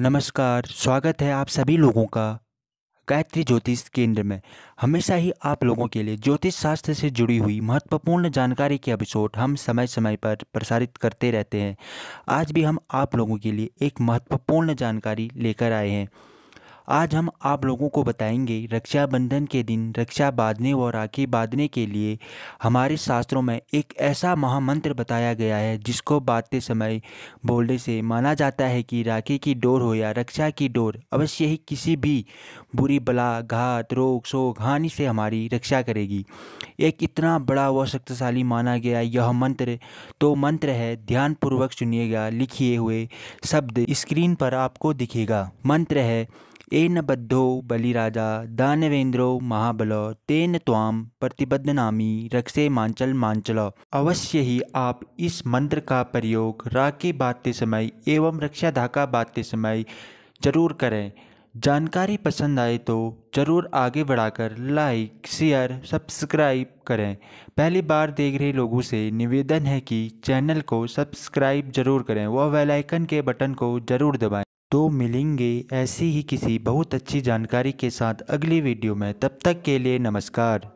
नमस्कार स्वागत है आप सभी लोगों का गायत्री ज्योतिष केंद्र में हमेशा ही आप लोगों के लिए ज्योतिष शास्त्र से जुड़ी हुई महत्वपूर्ण जानकारी के एपिसोड हम समय समय पर प्रसारित करते रहते हैं आज भी हम आप लोगों के लिए एक महत्वपूर्ण जानकारी लेकर आए हैं आज हम आप लोगों को बताएंगे रक्षाबंधन के दिन रक्षा बांधने व राखी बांधने के लिए हमारे शास्त्रों में एक ऐसा महामंत्र बताया गया है जिसको बांधते समय बोलने से माना जाता है कि राखी की डोर हो या रक्षा की डोर अवश्य ही किसी भी बुरी बला घात रोग शोक हानि से हमारी रक्षा करेगी एक इतना बड़ा व शक्तिशाली माना गया यह मंत्र तो मंत्र है ध्यानपूर्वक सुनिएगा लिखिए हुए शब्द स्क्रीन पर आपको दिखेगा मंत्र है एन बद्धो बलिराजा दानवेंद्रो महाबलो तेन त्वाम प्रतिबद्धनामी रक्षे मांचल मांचलो अवश्य ही आप इस मंत्र का प्रयोग राखी बांधते समय एवं रक्षा धाका बांधते समय जरूर करें जानकारी पसंद आए तो ज़रूर आगे बढ़ाकर लाइक शेयर सब्सक्राइब करें पहली बार देख रहे लोगों से निवेदन है कि चैनल को सब्सक्राइब जरूर करें वह वेलाइकन के बटन को ज़रूर दबाएं तो मिलेंगे ऐसी ही किसी बहुत अच्छी जानकारी के साथ अगली वीडियो में तब तक के लिए नमस्कार